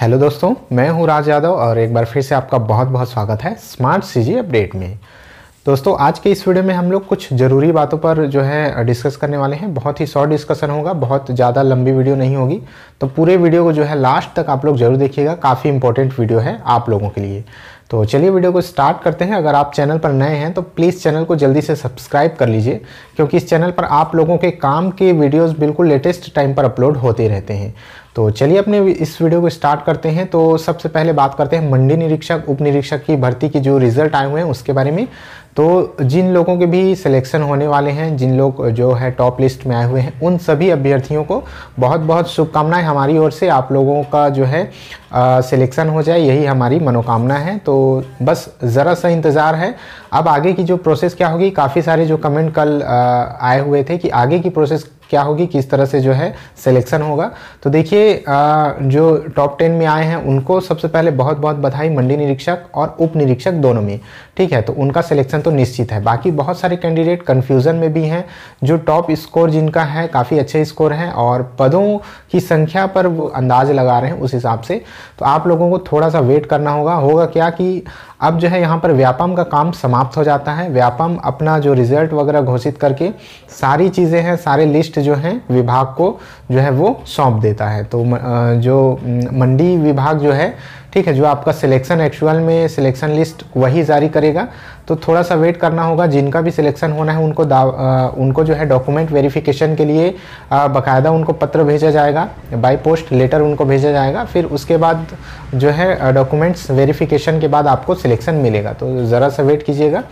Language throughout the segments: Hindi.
हेलो दोस्तों मैं हूं राज यादव और एक बार फिर से आपका बहुत बहुत स्वागत है स्मार्ट सीजी अपडेट में दोस्तों आज के इस वीडियो में हम लोग कुछ ज़रूरी बातों पर जो है डिस्कस करने वाले हैं बहुत ही शॉर्ट डिस्कशन होगा बहुत ज़्यादा लंबी वीडियो नहीं होगी तो पूरे वीडियो को जो है लास्ट तक आप लोग जरूर देखिएगा काफ़ी इंपॉर्टेंट वीडियो है आप लोगों के लिए तो चलिए वीडियो को स्टार्ट करते हैं अगर आप चैनल पर नए हैं तो प्लीज़ चैनल को जल्दी से सब्सक्राइब कर लीजिए क्योंकि इस चैनल पर आप लोगों के काम के वीडियोज़ बिल्कुल लेटेस्ट टाइम पर अपलोड होते रहते हैं तो चलिए अपने इस वीडियो को स्टार्ट करते हैं तो सबसे पहले बात करते हैं मंडी निरीक्षक उप निरीक्षक की भर्ती की जो रिजल्ट आए हुए हैं उसके बारे में तो जिन लोगों के भी सिलेक्शन होने वाले हैं जिन लोग जो है टॉप लिस्ट में आए हुए हैं उन सभी अभ्यर्थियों को बहुत बहुत शुभकामनाएं हमारी ओर से आप लोगों का जो है सिलेक्शन हो जाए यही हमारी मनोकामना है तो बस ज़रा सा इंतज़ार है अब आगे की जो प्रोसेस क्या होगी काफ़ी सारे जो कमेंट कल आए हुए थे कि आगे की प्रोसेस क्या होगी किस तरह से जो है सिलेक्शन होगा तो देखिए जो टॉप टेन में आए हैं उनको सबसे पहले बहुत बहुत बधाई मंडी निरीक्षक और उप निरीक्षक दोनों में ठीक है तो उनका सिलेक्शन तो निश्चित है बाकी बहुत सारे कैंडिडेट कन्फ्यूज़न में भी हैं जो टॉप स्कोर जिनका है काफ़ी अच्छे स्कोर हैं और पदों की संख्या पर वो अंदाज लगा रहे हैं उस हिसाब से तो आप लोगों को थोड़ा सा वेट करना होगा होगा क्या कि अब जो है यहाँ पर व्यापम का काम समाप्त हो जाता है व्यापम अपना जो रिजल्ट वगैरह घोषित करके सारी चीज़ें हैं सारे लिस्ट जो हैं विभाग को जो है वो सौंप देता है तो जो मंडी विभाग जो है ठीक है जो आपका सिलेक्शन एक्चुअल में सिलेक्शन लिस्ट वही जारी करेगा तो थोड़ा सा वेट करना होगा जिनका भी सिलेक्शन होना है उनको दाव, आ, उनको जो है डॉक्यूमेंट वेरिफिकेशन के लिए बाकायदा उनको पत्र भेजा जाएगा बाय पोस्ट लेटर उनको भेजा जाएगा फिर उसके बाद जो है डॉक्यूमेंट्स वेरिफिकेशन के बाद आपको सिलेक्शन मिलेगा तो ज़रा सा वेट कीजिएगा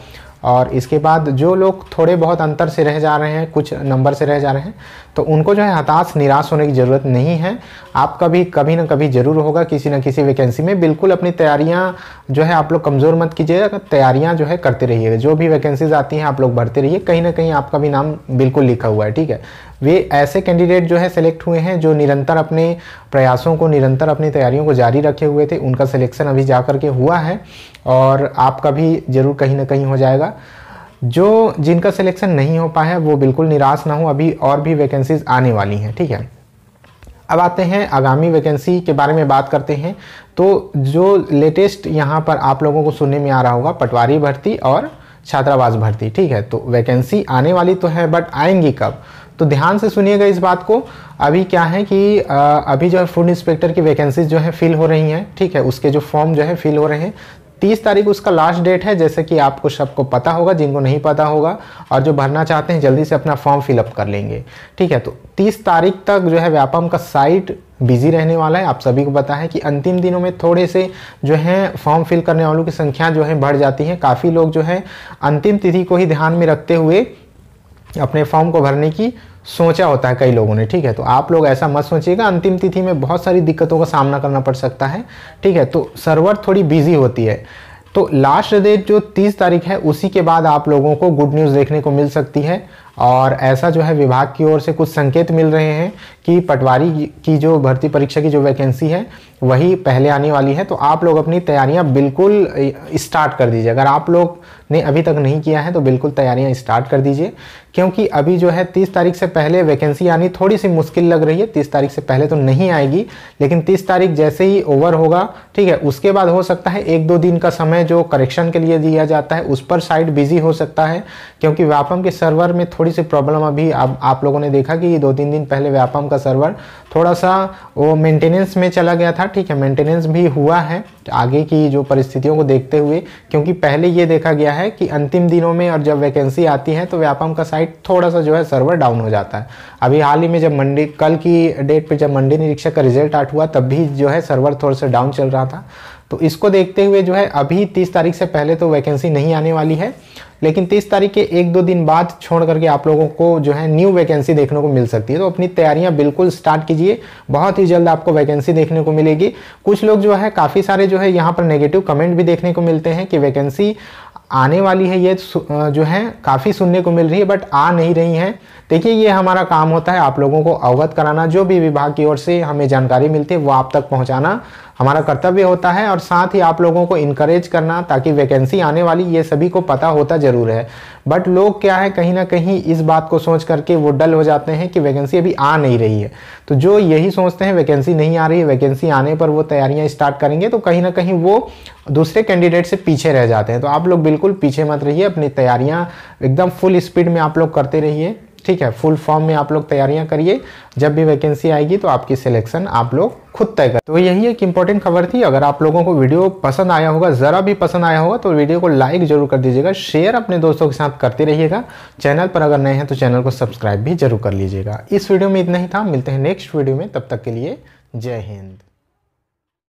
और इसके बाद जो लोग थोड़े बहुत अंतर से रह जा रहे हैं कुछ नंबर से रह जा रहे हैं तो उनको जो है हताश निराश होने की ज़रूरत नहीं है आपका भी कभी ना कभी ज़रूर होगा किसी न किसी वैकेंसी में बिल्कुल अपनी तैयारियां जो है आप लोग कमज़ोर मत कीजिएगा तैयारियां जो है करते रहिएगा जो भी वैकेंसीज आती हैं आप लोग भरते रहिए कहीं ना कहीं आपका भी नाम बिल्कुल लिखा हुआ है ठीक है वे ऐसे कैंडिडेट जो है सिलेक्ट हुए हैं जो निरंतर अपने प्रयासों को निरंतर अपनी तैयारियों को जारी रखे हुए थे उनका सिलेक्शन अभी जा करके हुआ है और आपका भी ज़रूर कहीं ना कहीं हो जाएगा जो जिनका सिलेक्शन नहीं हो पाया वो बिल्कुल निराश ना हो अभी और भी वैकेंसीज आने वाली हैं ठीक है अब आते हैं आगामी वैकेंसी के बारे में बात करते हैं तो जो लेटेस्ट यहाँ पर आप लोगों को सुनने में आ रहा होगा पटवारी भर्ती और छात्रावास भर्ती ठीक है तो वैकेंसी आने वाली तो है बट आएंगी कब तो ध्यान से सुनिएगा इस बात को अभी क्या है कि आ, अभी जो है फूड इंस्पेक्टर की वैकेंसीज जो है फिल हो रही हैं ठीक है उसके जो फॉर्म जो है फिल हो रहे हैं तीस तारीख उसका लास्ट डेट है जैसे कि आपको सबको पता होगा जिनको नहीं पता होगा और जो भरना चाहते हैं जल्दी से अपना फॉर्म फिलअप कर लेंगे ठीक है तो तीस तारीख तक जो है व्यापम का साइट बिजी रहने वाला है आप सभी को पता है कि अंतिम दिनों में थोड़े से जो है फॉर्म फिल करने वालों की संख्या जो है बढ़ जाती है काफ़ी लोग जो है अंतिम तिथि को ही ध्यान में रखते हुए अपने फॉर्म को भरने की सोचा होता है कई लोगों ने ठीक है तो आप लोग ऐसा मत सोचिएगा अंतिम तिथि में बहुत सारी दिक्कतों का सामना करना पड़ सकता है ठीक है तो सर्वर थोड़ी बिजी होती है तो लास्ट डेट जो 30 तारीख है उसी के बाद आप लोगों को गुड न्यूज़ देखने को मिल सकती है और ऐसा जो है विभाग की ओर से कुछ संकेत मिल रहे हैं कि पटवारी की जो भर्ती परीक्षा की जो वैकेंसी है वही पहले आने वाली है तो आप लोग अपनी तैयारियां बिल्कुल स्टार्ट कर दीजिए अगर आप लोग ने अभी तक नहीं किया है तो बिल्कुल तैयारियां स्टार्ट कर दीजिए क्योंकि अभी जो है तीस तारीख से पहले वैकेंसी आनी थोड़ी सी मुश्किल लग रही है तीस तारीख से पहले तो नहीं आएगी लेकिन तीस तारीख जैसे ही ओवर होगा ठीक है उसके बाद हो सकता है एक दो दिन का समय जो करेक्शन के लिए दिया जाता है उस पर साइट बिजी हो सकता है क्योंकि व्यापम के सर्वर में थोड़ी सी प्रॉब्लम अभी आप, आप लोगों ने देखा कि दो तीन दिन पहले व्यापम का का सर्वर थोड़ा सा वो मेंटेनेंस में चला गया था ठीक है मेंटेनेंस भी हुआ है आगे की जो परिस्थितियों को देखते हुए क्योंकि पहले ये देखा गया है कि अंतिम दिनों में और जब वैकेंसी आती है तो व्यापम का साइट थोड़ा सा जो है सर्वर डाउन हो जाता है अभी हाल ही में जब मंडी कल की डेट पर जब मंडी निरीक्षक का रिजल्ट आउट हुआ तब भी जो है सर्वर थोड़ा सा डाउन चल रहा था तो इसको देखते हुए जो है अभी तीस तारीख से पहले तो वैकेंसी नहीं आने वाली है लेकिन तीस तारीख के एक दो दिन बाद छोड़ करके आप लोगों को जो है न्यू वैकेंसी देखने को मिल सकती है तो अपनी तैयारियां बिल्कुल स्टार्ट कीजिए बहुत ही जल्द आपको वैकेंसी देखने को मिलेगी कुछ लोग जो है काफ़ी सारे जो है यहाँ पर नेगेटिव कमेंट भी देखने को मिलते हैं कि वैकेंसी आने वाली है ये जो है काफ़ी सुनने को मिल रही है बट आ नहीं रही हैं देखिए ये हमारा काम होता है आप लोगों को अवगत कराना जो भी विभाग की ओर से हमें जानकारी मिलती है वो आप तक पहुंचाना हमारा कर्तव्य होता है और साथ ही आप लोगों को इनक्रेज करना ताकि वैकेंसी आने वाली ये सभी को पता होता ज़रूर है बट लोग क्या है कहीं ना कहीं इस बात को सोच करके वो डल हो जाते हैं कि वैकेंसी अभी आ नहीं रही है तो जो यही सोचते हैं वैकेंसी नहीं आ रही है वैकेंसी आने पर वो तैयारियाँ स्टार्ट करेंगे तो कहीं ना कहीं वो दूसरे कैंडिडेट से पीछे रह जाते हैं तो आप लोग बिल्कुल पीछे मत रहिए अपनी तैयारियाँ एकदम फुल स्पीड में आप लोग करते रहिए ठीक है फुल फॉर्म में आप लोग तैयारियां करिए जब भी वैकेंसी आएगी तो आपकी सिलेक्शन आप लोग खुद तय कर तो यही एक इंपॉर्टेंट खबर थी अगर आप लोगों को वीडियो पसंद आया होगा ज़रा भी पसंद आया होगा तो वीडियो को लाइक जरूर कर दीजिएगा शेयर अपने दोस्तों के साथ करते रहिएगा चैनल पर अगर नए हैं तो चैनल को सब्सक्राइब भी जरूर कर लीजिएगा इस वीडियो में इतना ही था मिलते हैं नेक्स्ट वीडियो में तब तक के लिए जय हिंद